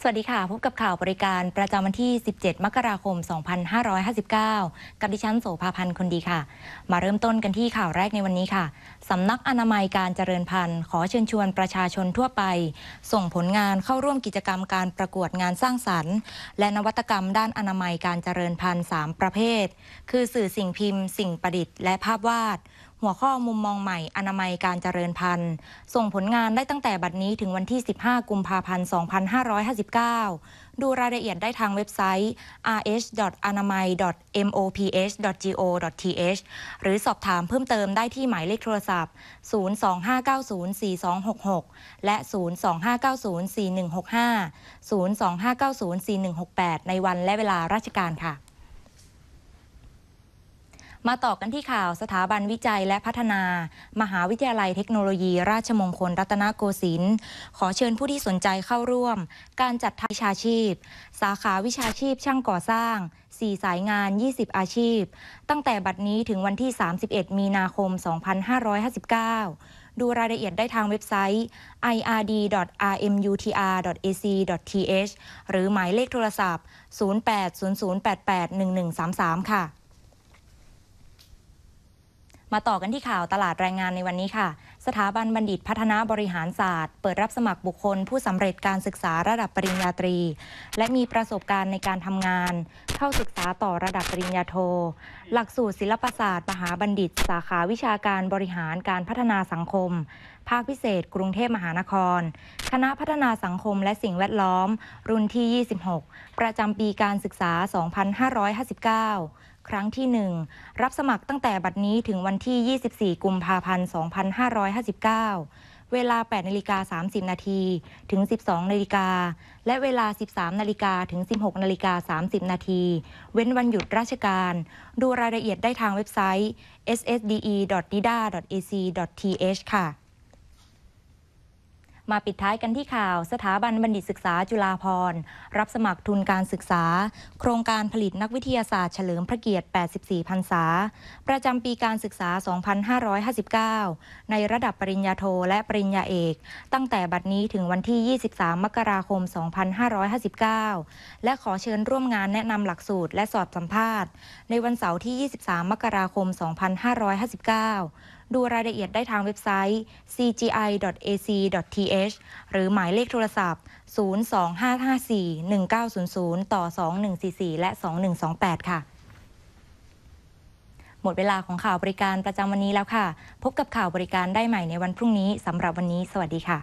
สวัสดีค่ะพบกับข่าวบริการประจำวันที่ 17 มกราคม 2559 กับดิฉันโสภาพันธ์คนดีค่ะ มาเริ่มต้นกันที่ข่าวแรกในวันนี้ค่ะสำนักอนามัยการเจริญพันธุ์ขอเชิญชวนประชาชนทั่วไป ส่งผลงานเข้าร่วมกิจกรรมการประกวดงานสร้างสรรค์ และนวัตกรรมด้านอนามัยการเจริญพันธุ์3ประเภท คือสื่อสิ่งพิมพ์สิ่งประดิษฐ์และภาพวาดหัวข้อมุมมองใหม่อนามัยการเจริญพันธุ์ ส่งผลงานได้ตั้งแต่บัดนี้ถึงวันที่ 15 กุมภาพันธ์ 2559 ดูรายละเอียดได้ทางเว็บไซต์ rh.anamai.moph.go.th หรือสอบถามเพิ่มเติมได้ที่หมายเลขโทรศัพท์025904266 และ 025904165 025904168 ในวันและเวลาราชการค่ะมาต่อกันที่ข่าวสถาบันวิจัยและพัฒนา มหาวิทยาลัยเทคโนโลยีราชมงคลรัตนโกสินทร์ขอเชิญผู้ที่สนใจเข้าร่วม การจัดทวิชาชีพ สาขาวิชาชีพช่างก่อสร้าง 4 สายงาน 20 อาชีพตั้งแต่บัดนี้ถึงวันที่ 31 มีนาคม 2559 ดูรายละเอียดได้ทางเว็บไซต์ ird.rmutr.ac.th หรือหมายเลขโทรศัพท์ 0800881133 ค่ะมาต่อกันที่ข่าวตลาดแรงงานในวันนี้ค่ะ สถาบันบัณฑิตพัฒนาบริหารศาสตร์เปิดรับสมัครบุคคลผู้สำเร็จการศึกษาระดับปริญญาตรี และมีประสบการณ์ในการทำงาน เข้าศึกษาต่อระดับปริญญาโท หลักสูตรศิลปศาสตร์มหาบัณฑิต สาขาวิชาการบริหารการพัฒนาสังคม ภาคพิเศษ กรุงเทพมหานคร คณะพัฒนาสังคมและสิ่งแวดล้อม รุ่นที่ 26 ประจำปีการศึกษา 2559ครั้งที่ 1 รับสมัครตั้งแต่บัดนี้ถึงวันที่ 24 กุมภาพันธ์ 2559 เวลา 8 นาฬิกา 30นาที ถึง 12 นาฬิกา และเวลา 13 นาฬิกาถึง 16 นาฬิกา 30 นาที เว้นวันหยุดราชการ ดูรายละเอียดได้ทางเว็บไซต์ ssde.dida.ac.th ค่ะมาปิดท้ายกันที่ข่าวสถาบันบัณฑิตศึกษาจุฬาภรณ์ รับสมัครทุนการศึกษา โครงการผลิตนักวิทยาศาสตร์เฉลิมพระเกียรติ 84พรรษา ประจำปีการศึกษา 2559 ในระดับปริญญาโทและปริญญาเอก ตั้งแต่บัดนี้ถึงวันที่ 23 มกราคม 2559 และขอเชิญร่วมงานแนะนำหลักสูตรและสอบสัมภาษณ์ ในวันเสาร์ที่ 23 มกราคม 2559ดูรายละเอียดได้ทางเว็บไซต์ cgi.ac.th หรือหมายเลขโทรศัพท์ 025541900 ต่อ 2144 และ 2128 ค่ะ หมดเวลาของข่าวบริการประจำวันนี้แล้วค่ะ พบกับข่าวบริการได้ใหม่ในวันพรุ่งนี้ สำหรับวันนี้ สวัสดีค่ะ